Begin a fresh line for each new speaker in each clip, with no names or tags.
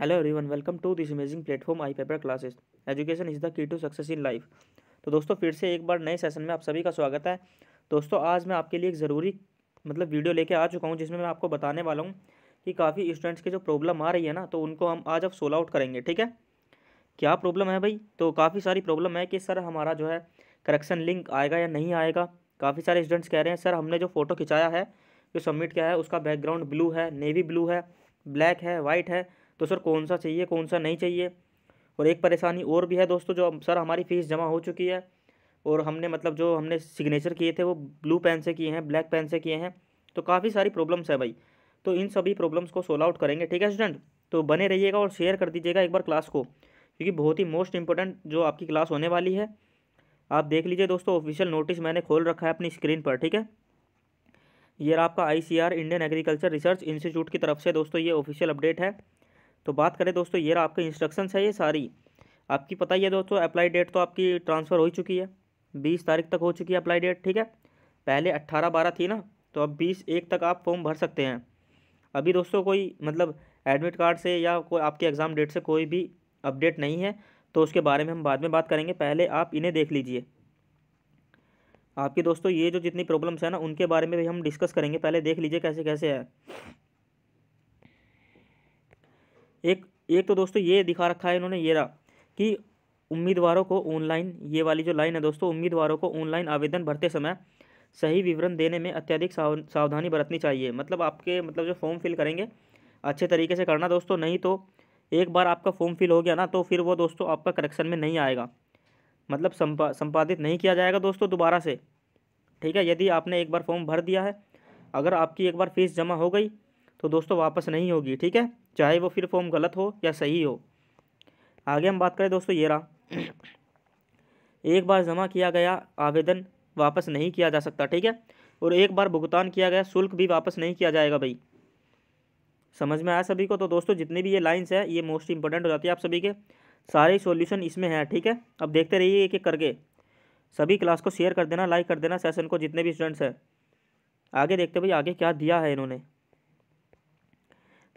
hello everyone welcome to this amazing platform I paper classes education is the key to success in life तो दोस्तों फिर से एक बार नए सेशन में आप सभी का स्वागत है दोस्तों आज मैं आपके लिए एक ज़रूरी मतलब वीडियो लेके आ चुका हूँ जिसमें मैं आपको बताने वाला हूँ कि काफ़ी स्टूडेंट्स की जो प्रॉब्लम आ रही है ना तो उनको हम आज अब सोल आउट करेंगे ठीक है क्या प्रॉब्लम है भाई तो काफ़ी सारी प्रॉब्लम है कि सर हमारा जो है करेक्शन लिंक आएगा या नहीं आएगा काफ़ी सारे स्टूडेंट्स कह रहे हैं सर हमने जो फ़ोटो खिंचाया है जो सबमिट किया है उसका बैकग्राउंड ब्लू है नेवी ब्लू है ब्लैक है वाइट है तो सर कौन सा चाहिए कौन सा नहीं चाहिए और एक परेशानी और भी है दोस्तों जो सर हमारी फ़ीस जमा हो चुकी है और हमने मतलब जो हमने सिग्नेचर किए थे वो ब्लू पेन से किए हैं ब्लैक पेन से किए हैं तो काफ़ी सारी प्रॉब्लम्स है भाई तो इन सभी प्रॉब्लम्स को सोल्व आउट करेंगे ठीक है स्टूडेंट तो बने रहिएगा और शेयर कर दीजिएगा एक बार क्लास को क्योंकि बहुत ही मोस्ट इंपॉर्टेंट जो आपकी क्लास होने वाली है आप देख लीजिए दोस्तों ऑफिशियल नोटिस मैंने खोल रखा है अपनी स्क्रीन पर ठीक है ये आपका I Indian agriculture research institute की तरफ से दोस्तों ये ऑफिशियल अपडेट है तो बात करें दोस्तों ये आपके इंस्ट्रक्शंस है ये सारी आपकी पता ही है दोस्तों अप्लाई डेट तो आपकी ट्रांसफ़र हो चुकी है बीस तारीख तक हो चुकी है अप्लाई डेट ठीक है पहले अट्ठारह बारह थी ना तो अब बीस एक तक आप फॉर्म भर सकते हैं अभी दोस्तों कोई मतलब एडमिट कार्ड से या कोई आपके एग्ज़ाम डेट से कोई भी अपडेट नहीं है तो उसके बारे में हम बाद में बात करेंगे पहले आप इन्हें देख लीजिए आपके दोस्तों ये जो जितनी प्रॉब्लम्स हैं ना उनके बारे में भी हम डिस्कस करेंगे पहले देख लीजिए कैसे कैसे है एक एक तो दोस्तों ये दिखा रखा है इन्होंने ये रहा कि उम्मीदवारों को ऑनलाइन ये वाली जो लाइन है दोस्तों उम्मीदवारों को ऑनलाइन आवेदन भरते समय सही विवरण देने में अत्यधिक साव, सावधानी बरतनी चाहिए मतलब आपके मतलब जो फॉर्म फिल करेंगे अच्छे तरीके से करना दोस्तों नहीं तो एक बार आपका फॉर्म फिल हो गया ना तो फिर वो दोस्तों आपका करेक्शन में नहीं आएगा मतलब संपा संपादित नहीं किया जाएगा दोस्तों दोबारा से ठीक है यदि आपने एक बार फॉर्म भर दिया है अगर आपकी एक बार फीस जमा हो गई तो दोस्तों वापस नहीं होगी ठीक है चाहे वो फिर फॉर्म गलत हो या सही हो आगे हम बात करें दोस्तों ये रहा एक बार जमा किया गया आवेदन वापस नहीं किया जा सकता ठीक है और एक बार भुगतान किया गया शुल्क भी वापस नहीं किया जाएगा भाई समझ में आया सभी को तो दोस्तों जितनी भी ये लाइन्स है ये मोस्ट इंपॉर्टेंट हो जाती है आप सभी के सारे सॉल्यूशन इसमें हैं ठीक है अब देखते रहिए एक एक करके सभी क्लास को शेयर कर देना लाइक कर देना सेशन को जितने भी स्टूडेंट्स हैं आगे देखते भाई आगे क्या दिया है इन्होंने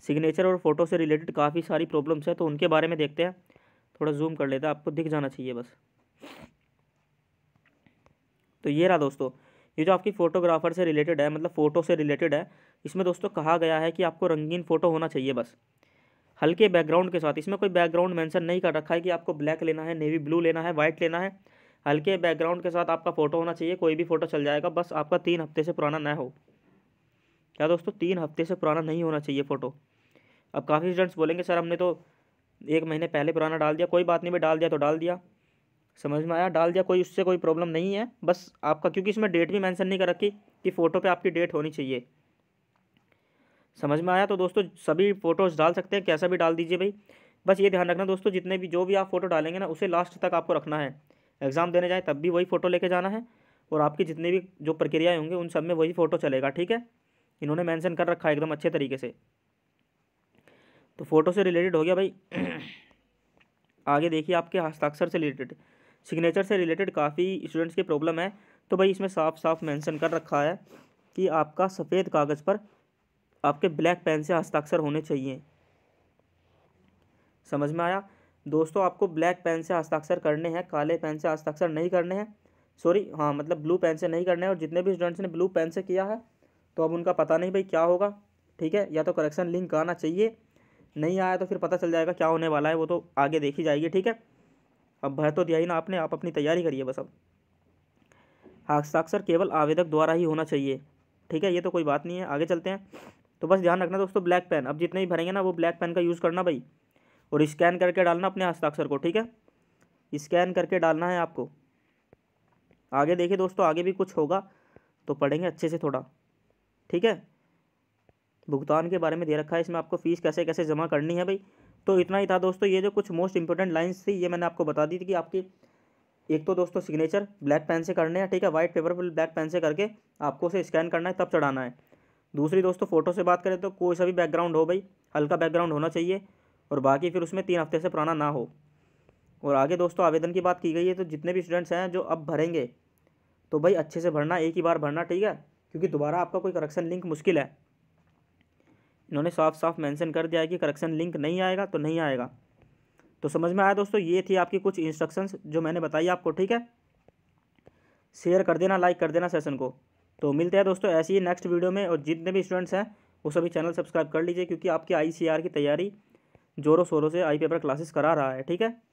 सिग्नेचर और फोटो से रिलेटेड काफ़ी सारी प्रॉब्लम्स है तो उनके बारे में देखते हैं थोड़ा जूम कर लेते हैं आपको दिख जाना चाहिए बस तो ये रहा दोस्तों ये जो आपकी फ़ोटोग्राफर से रिलेटेड है मतलब फ़ोटो से रिलेटेड है इसमें दोस्तों कहा गया है कि आपको रंगीन फ़ोटो होना चाहिए बस हल्के बैकग्राउंड के साथ इसमें कोई बैकग्राउंड मेंशन नहीं कर रखा है कि आपको ब्लैक लेना है नेवी ब्लू लेना है वाइट लेना है हल्के बैकग्राउंड के साथ आपका फ़ोटो होना चाहिए कोई भी फ़ोटो चल जाएगा बस आपका तीन हफ्ते से पुराना ना हो क्या दोस्तों तीन हफ्ते से पुराना नहीं होना चाहिए फ़ोटो अब काफ़ी स्टूडेंट्स बोलेंगे सर हमने तो एक महीने पहले पुराना डाल दिया कोई बात नहीं भी डाल दिया तो डाल दिया समझ में आया डाल दिया कोई उससे कोई प्रॉब्लम नहीं है बस आपका क्योंकि इसमें डेट भी मैंसन नहीं कर रखी कि फ़ोटो पर आपकी डेट होनी चाहिए समझ में आया तो दोस्तों सभी फ़ोटोज़ डाल सकते हैं कैसा भी डाल दीजिए भाई बस ये ध्यान रखना दोस्तों जितने भी जो भी आप फ़ोटो डालेंगे ना उसे लास्ट तक आपको रखना है एग्ज़ाम देने जाए तब भी वही फ़ोटो लेके जाना है और आपकी जितनी भी जो प्रक्रियाएँ होंगी उन सब में वही फ़ोटो चलेगा ठीक है इन्होंने मैंसन कर रखा है एकदम अच्छे तरीके से तो फ़ोटो से रिलेटेड हो गया भाई आगे देखिए आपके हस्ताक्षर से रिलेटेड सिग्नेचर से रिलेटेड काफ़ी स्टूडेंट्स की प्रॉब्लम है तो भाई इसमें साफ साफ मेंशन कर रखा है कि आपका सफ़ेद कागज़ पर आपके ब्लैक पेन से हस्ताक्षर होने चाहिए समझ में आया दोस्तों आपको ब्लैक पेन से हस्ताक्षर करने हैं काले पेन से हस्ताक्षर नहीं करने हैं सॉरी हाँ मतलब ब्लू पेन से नहीं करने हैं और जितने भी स्टूडेंट्स ने ब्लू पेन से किया है तो अब उनका पता नहीं भाई क्या होगा ठीक है या तो करेक्शन लिंक आना चाहिए नहीं आया तो फिर पता चल जाएगा क्या होने वाला है वो तो आगे देखी जाएगी ठीक है अब भय तो दिया ही ना आपने आप अपनी तैयारी करिए बस अब हस्ताक्षर हाँ, केवल आवेदक द्वारा ही होना चाहिए ठीक है ये तो कोई बात नहीं है आगे चलते हैं तो बस ध्यान रखना दोस्तों ब्लैक पेन अब जितने भी भरेंगे ना वो ब्लैक पेन का यूज़ करना भाई और स्कैन करके डालना अपने हस्ताक्षर को ठीक है स्कैन करके डालना है आपको आगे देखिए दोस्तों आगे भी कुछ होगा तो पढ़ेंगे अच्छे से थोड़ा ठीक है भुगतान के बारे में दे रखा है इसमें आपको फ़ीस कैसे कैसे जमा करनी है भाई तो इतना ही था दोस्तों ये जो कुछ मोस्ट इंपॉर्टेंट लाइन्स थी ये मैंने आपको बता दी थी कि आपकी एक तो दोस्तों सिग्नेचर ब्लैक पेन से करने हैं ठीक है वाइट पेपर पर ब्लैक पेन से करके आपको उसे स्कैन करना है तब चढ़ाना है दूसरी दोस्तों फ़ोटो से बात करें तो कोई सा भी बैकग्राउंड हो भाई हल्का बैकग्राउंड होना चाहिए और बाकी फिर उसमें तीन हफ्ते से पुराना ना हो और आगे दोस्तों आवेदन की बात की गई है तो जितने भी स्टूडेंट्स हैं जो अब भरेंगे तो भाई अच्छे से भरना एक ही बार भरना ठीक है क्योंकि दोबारा आपका कोई करेक्शन लिंक मुश्किल है इन्होंने साफ साफ मेंशन कर दिया है कि करेक्शन लिंक नहीं आएगा तो नहीं आएगा तो समझ में आया दोस्तों ये थी आपकी कुछ इंस्ट्रक्शंस जो मैंने बताई आपको ठीक है शेयर कर देना लाइक कर देना सेशन को तो मिलते हैं दोस्तों ऐसी ही नेक्स्ट वीडियो में और जितने भी स्टूडेंट्स हैं वो सभी चैनल सब्सक्राइब कर लीजिए क्योंकि आपकी आई की तैयारी जोरों शोरों से आई पेपर क्लासेस करा रहा है ठीक है